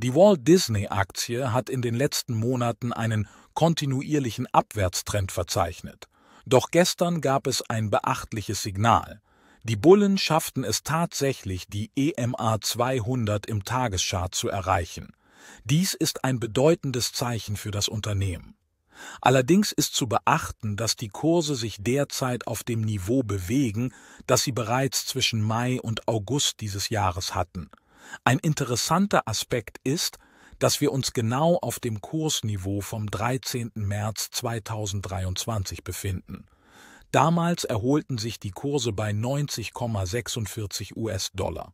Die Walt Disney Aktie hat in den letzten Monaten einen kontinuierlichen Abwärtstrend verzeichnet. Doch gestern gab es ein beachtliches Signal. Die Bullen schafften es tatsächlich, die EMA 200 im Tageschart zu erreichen. Dies ist ein bedeutendes Zeichen für das Unternehmen. Allerdings ist zu beachten, dass die Kurse sich derzeit auf dem Niveau bewegen, das sie bereits zwischen Mai und August dieses Jahres hatten. Ein interessanter Aspekt ist, dass wir uns genau auf dem Kursniveau vom 13. März 2023 befinden. Damals erholten sich die Kurse bei 90,46 US-Dollar.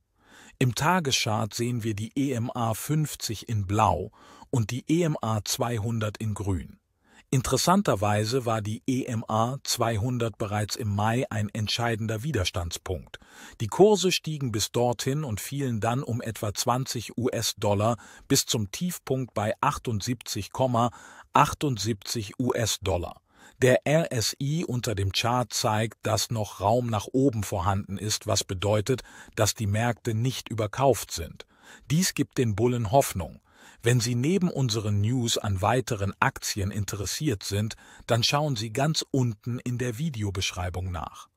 Im Tageschart sehen wir die EMA 50 in Blau und die EMA 200 in Grün. Interessanterweise war die EMA 200 bereits im Mai ein entscheidender Widerstandspunkt. Die Kurse stiegen bis dorthin und fielen dann um etwa 20 US-Dollar bis zum Tiefpunkt bei 78,78 78 US-Dollar. Der RSI unter dem Chart zeigt, dass noch Raum nach oben vorhanden ist, was bedeutet, dass die Märkte nicht überkauft sind. Dies gibt den Bullen Hoffnung. Wenn Sie neben unseren News an weiteren Aktien interessiert sind, dann schauen Sie ganz unten in der Videobeschreibung nach.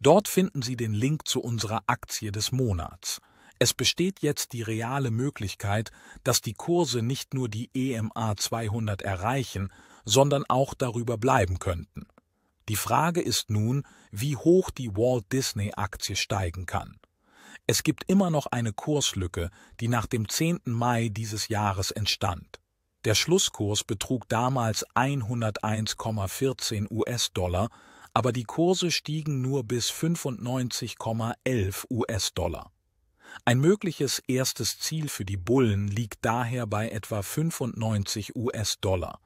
Dort finden Sie den Link zu unserer Aktie des Monats. Es besteht jetzt die reale Möglichkeit, dass die Kurse nicht nur die EMA 200 erreichen, sondern auch darüber bleiben könnten. Die Frage ist nun, wie hoch die Walt Disney Aktie steigen kann. Es gibt immer noch eine Kurslücke, die nach dem 10. Mai dieses Jahres entstand. Der Schlusskurs betrug damals 101,14 US-Dollar, aber die Kurse stiegen nur bis 95,11 US-Dollar. Ein mögliches erstes Ziel für die Bullen liegt daher bei etwa 95 US-Dollar.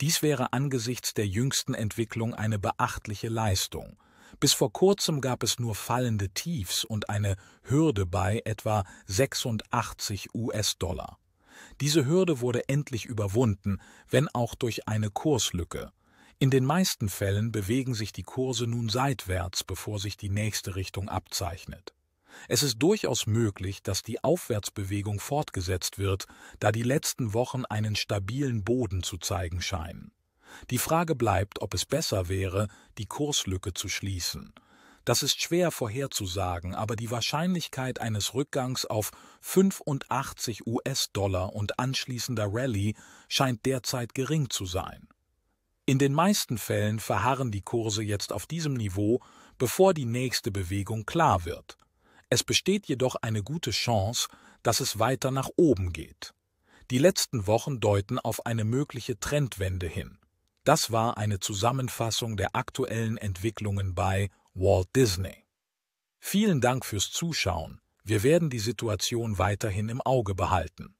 Dies wäre angesichts der jüngsten Entwicklung eine beachtliche Leistung. Bis vor kurzem gab es nur fallende Tiefs und eine Hürde bei etwa 86 US-Dollar. Diese Hürde wurde endlich überwunden, wenn auch durch eine Kurslücke. In den meisten Fällen bewegen sich die Kurse nun seitwärts, bevor sich die nächste Richtung abzeichnet. Es ist durchaus möglich, dass die Aufwärtsbewegung fortgesetzt wird, da die letzten Wochen einen stabilen Boden zu zeigen scheinen. Die Frage bleibt, ob es besser wäre, die Kurslücke zu schließen. Das ist schwer vorherzusagen, aber die Wahrscheinlichkeit eines Rückgangs auf 85 US-Dollar und anschließender Rallye scheint derzeit gering zu sein. In den meisten Fällen verharren die Kurse jetzt auf diesem Niveau, bevor die nächste Bewegung klar wird. Es besteht jedoch eine gute Chance, dass es weiter nach oben geht. Die letzten Wochen deuten auf eine mögliche Trendwende hin. Das war eine Zusammenfassung der aktuellen Entwicklungen bei Walt Disney. Vielen Dank fürs Zuschauen. Wir werden die Situation weiterhin im Auge behalten.